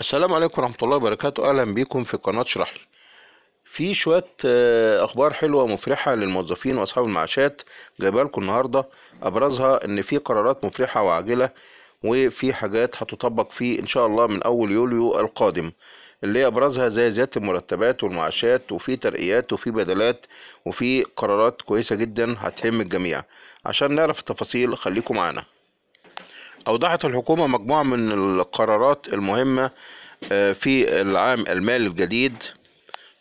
السلام عليكم ورحمة الله وبركاته أهلا بكم في قناة شرح في شوية آه، أخبار حلوة ومفرحة للموظفين وأصحاب المعاشات جايبها لكم النهاردة أبرزها إن في قرارات مفرحة وعاجلة وفي حاجات هتطبق في إن شاء الله من أول يوليو القادم اللي هي أبرزها زي زيادة المرتبات والمعاشات وفي ترقيات وفي بدلات وفي قرارات كويسة جدا هتهم الجميع عشان نعرف التفاصيل خليكم معانا أوضحت الحكومة مجموعة من القرارات المهمة آه، في العام المالي الجديد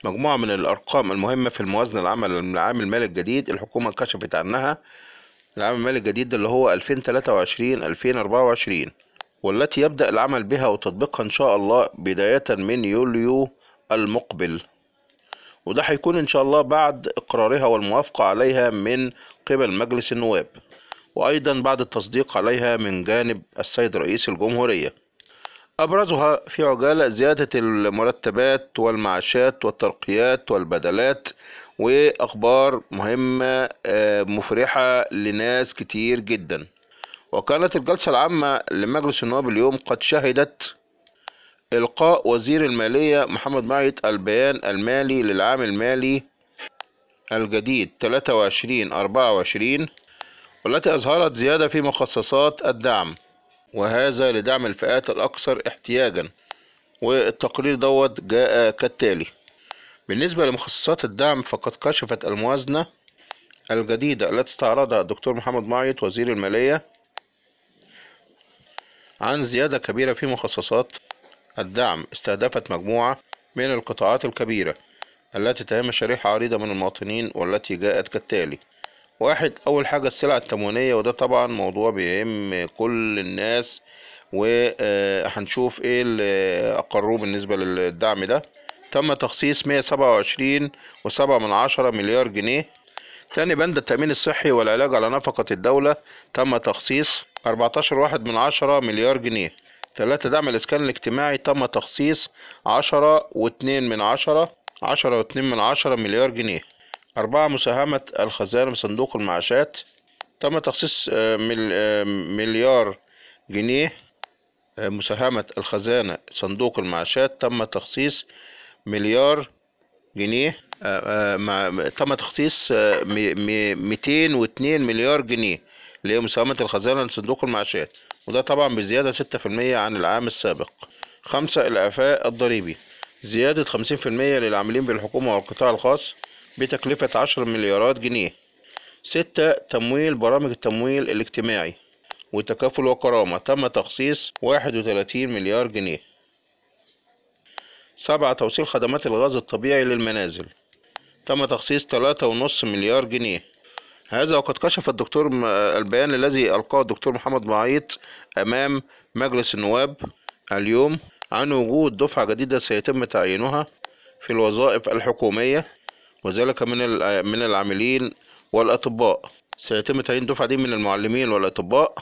مجموعة من الأرقام المهمة في الموازنة العامة للعام المالي الجديد الحكومة كشفت عنها العام المالي الجديد اللي هو 2023 2024 والتي يبدأ العمل بها وتطبيقها إن شاء الله بداية من يوليو المقبل وده هيكون إن شاء الله بعد إقرارها والموافقة عليها من قبل مجلس النواب وأيضا بعد التصديق عليها من جانب السيد رئيس الجمهورية أبرزها في عجالة زيادة المرتبات والمعاشات والترقيات والبدلات وأخبار مهمة آه، مفرحة لناس كتير جدا وكانت الجلسة العامة لمجلس النواب اليوم قد شهدت إلقاء وزير المالية محمد معيط البيان المالي للعام المالي الجديد 23 24 والتي أظهرت زيادة في مخصصات الدعم وهذا لدعم الفئات الأكثر احتياجا والتقرير دوت جاء كالتالي بالنسبة لمخصصات الدعم فقد كشفت الموازنة الجديدة التي استعرضها الدكتور محمد معيط وزير المالية عن زيادة كبيرة في مخصصات الدعم استهدفت مجموعة من القطاعات الكبيرة التي تهم شريحة عريضة من المواطنين والتي جاءت كالتالي واحد اول حاجه السلع التموينيه وده طبعا موضوع بيهم كل الناس وهنشوف آه، ايه اللي اقروه بالنسبه للدعم ده تم تخصيص 127.7 وسبعة من عشرة مليار جنيه تاني بند التأمين الصحي والعلاج على نفقة الدولة تم تخصيص 14.1 واحد من عشرة مليار جنيه تلاتة دعم الإسكان الاجتماعي تم تخصيص عشرة واتنين من عشرة عشرة واتنين من عشرة مليار جنيه أربعة مساهمة الخزانة بصندوق المعاشات تم تخصيص آه، آه، مليار جنيه آه، مساهمة الخزانة صندوق المعاشات تم تخصيص مليار جنيه تم تخصيص 202 مليار جنيه اللي هي مساهمة الخزانة لصندوق المعاشات وده طبعا بزيادة 6% عن العام السابق خمسة الإعفاء الضريبي زيادة 50% للعاملين بالحكومة والقطاع الخاص بتكلفة عشر مليارات جنيه ستة تمويل برامج التمويل الاجتماعي وتكافل وكرامة تم تخصيص واحد وتلاتين مليار جنيه سبعة توصيل خدمات الغاز الطبيعي للمنازل تم تخصيص تلاتة ونص مليار جنيه هذا وقد كشف الدكتور البيان الذي ألقاه الدكتور محمد معيط أمام مجلس النواب اليوم عن وجود دفعة جديدة سيتم تعيينها في الوظائف الحكومية وذلك من من العاملين والأطباء سيتم تعيين دفعة دي من المعلمين والأطباء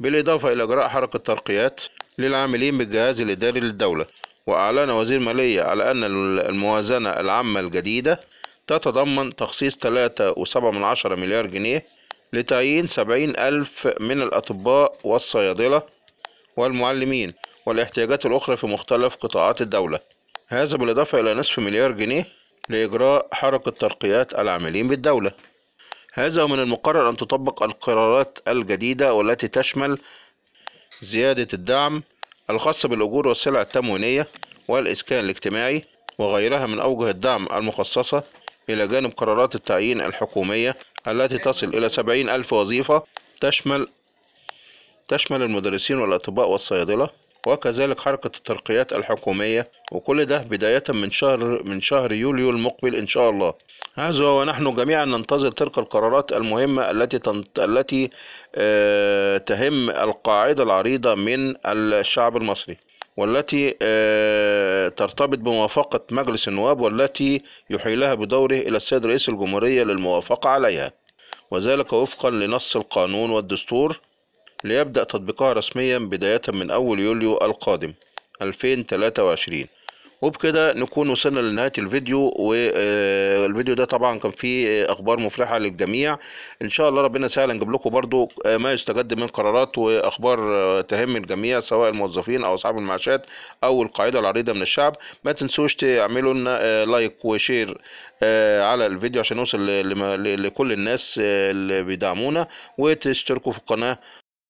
بالإضافة إلى إجراء حركة ترقيات للعاملين بالجهاز الإداري للدولة وأعلن وزير المالية على أن الموازنة العامة الجديدة تتضمن تخصيص 3.7 مليار جنيه لتعيين 70 ألف من الأطباء والصيادلة والمعلمين والاحتياجات الأخرى في مختلف قطاعات الدولة هذا بالإضافة إلى نصف مليار جنيه لإجراء حركة ترقيات العاملين بالدولة هذا ومن المقرر أن تطبق القرارات الجديدة والتي تشمل زيادة الدعم الخاصة بالأجور والسلع التموينية والإسكان الاجتماعي وغيرها من أوجه الدعم المخصصة إلى جانب قرارات التعيين الحكومية التي تصل إلى سبعين ألف وظيفة تشمل تشمل المدرسين والأطباء والصيادلة وكذلك حركة الترقيات الحكومية وكل ده بداية من شهر من شهر يوليو المقبل إن شاء الله هذا ونحن جميعا ننتظر تلك القرارات المهمة التي تنت... التي آه، تهم القاعدة العريضة من الشعب المصري والتي آه، ترتبط بموافقة مجلس النواب والتي يحيلها بدوره إلى السيد رئيس الجمهورية للموافقة عليها وذلك وفقا لنص القانون والدستور ليبدأ تطبيقها رسميا بداية من أول يوليو القادم 2023 وبكده نكون وصلنا لنهاية الفيديو والفيديو آه، ده طبعا كان فيه آه، أخبار مفرحة للجميع إن شاء الله ربنا سهل نجيب لكم برضو آه، ما يستجد من قرارات وأخبار تهم الجميع سواء الموظفين أو أصحاب المعاشات أو القاعدة العريضة من الشعب ما تنسوش تعملوا لنا لايك وشير على الفيديو عشان نوصل لكل الناس اللي بيدعمونا وتشتركوا في القناة